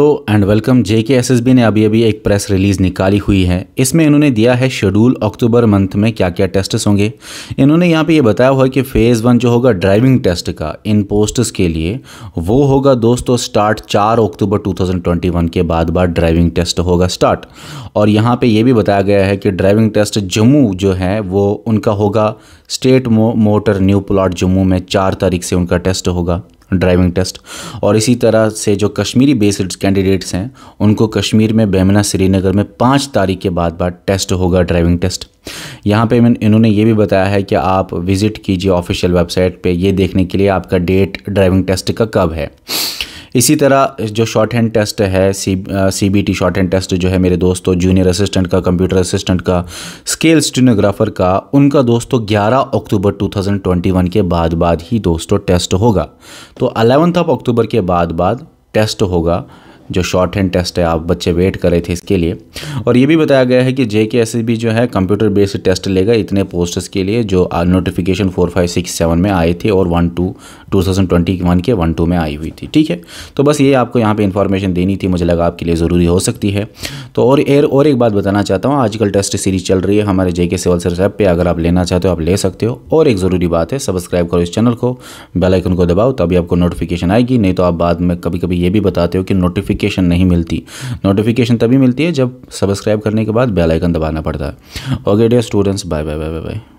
hello and welcome जे के S S B ने अभी अभी एक प्रेस रिलीज़ निकाली हुई है इसमें इन्होंने दिया है शेड्यूल अक्टूबर मंथ में क्या क्या टेस्ट्स होंगे इन्होंने यहाँ पे ये बताया हुआ है कि फ़ेज़ वन जो होगा ड्राइविंग टेस्ट का इन पोस्ट्स के लिए वो होगा दोस्तों स्टार्ट चार अक्टूबर 2021 के बाद बाद ड्राइविंग टेस्ट होगा स्टार्ट और यहाँ पर यह भी बताया गया है कि ड्राइविंग टेस्ट जम्मू जो है वो उनका होगा स्टेट मो, मोटर न्यू प्लाट जम्मू में चार तारीख से उनका टेस्ट होगा ड्राइविंग टेस्ट और इसी तरह से जो कश्मीरी बेस्ड कैंडिडेट्स हैं उनको कश्मीर में बेमना श्रीनगर में पाँच तारीख के बाद बाद टेस्ट होगा ड्राइविंग टेस्ट यहाँ पे इन्होंने ये भी बताया है कि आप विज़िट कीजिए ऑफिशियल वेबसाइट पे ये देखने के लिए आपका डेट ड्राइविंग टेस्ट का कब है इसी तरह जो शॉर्ट हैंड टेस्ट है C C B T shorthand test जो है मेरे दोस्तों जूनियर असिस्टेंट का कंप्यूटर असिस्टेंट का स्केल स्टेनोग्राफर का उनका दोस्तों 11 अक्टूबर 2021 के बाद बाद ही दोस्तों टेस्ट होगा तो अलेवंथ ऑफ अक्टूबर के बाद बाद टेस्ट होगा जो शॉर्ट हैंड टेस्ट है आप बच्चे वेट कर रहे थे इसके लिए और ये भी बताया गया है कि जे के एस बी जो है कंप्यूटर बेस्ड टेस्ट लेगा इतने पोस्टर्स के लिए जो notification four five six seven में आए थे और one two two thousand twenty one के वन टू में आई हुई थी ठीक है तो बस ये आपको यहाँ पे इन्फॉर्मेशन देनी थी मुझे लगा आपके लिए ज़रूरी हो सकती है तो और एयर और एक बात बताना चाहता हूँ आजकल टेस्ट सीरीज चल रही है हमारे जे के सिवल सर्स ऐप पर अगर आप लेना चाहते हो आप ले सकते हो और एक ज़रूरी बात है सब्सक्राइब करो इस चैनल को बेलाइकन को दबाओ तभी आपको नोटिफिकेशन आएगी नहीं तो आप बाद में कभी कभी ये भी बताते हो कि नोटिफिक नोटिफिकेशन नहीं मिलती नोटिफिकेशन तभी मिलती है जब सब्सक्राइब करने के बाद बेल आइकन दबाना पड़ता है okay dear students bye bye bye bye bye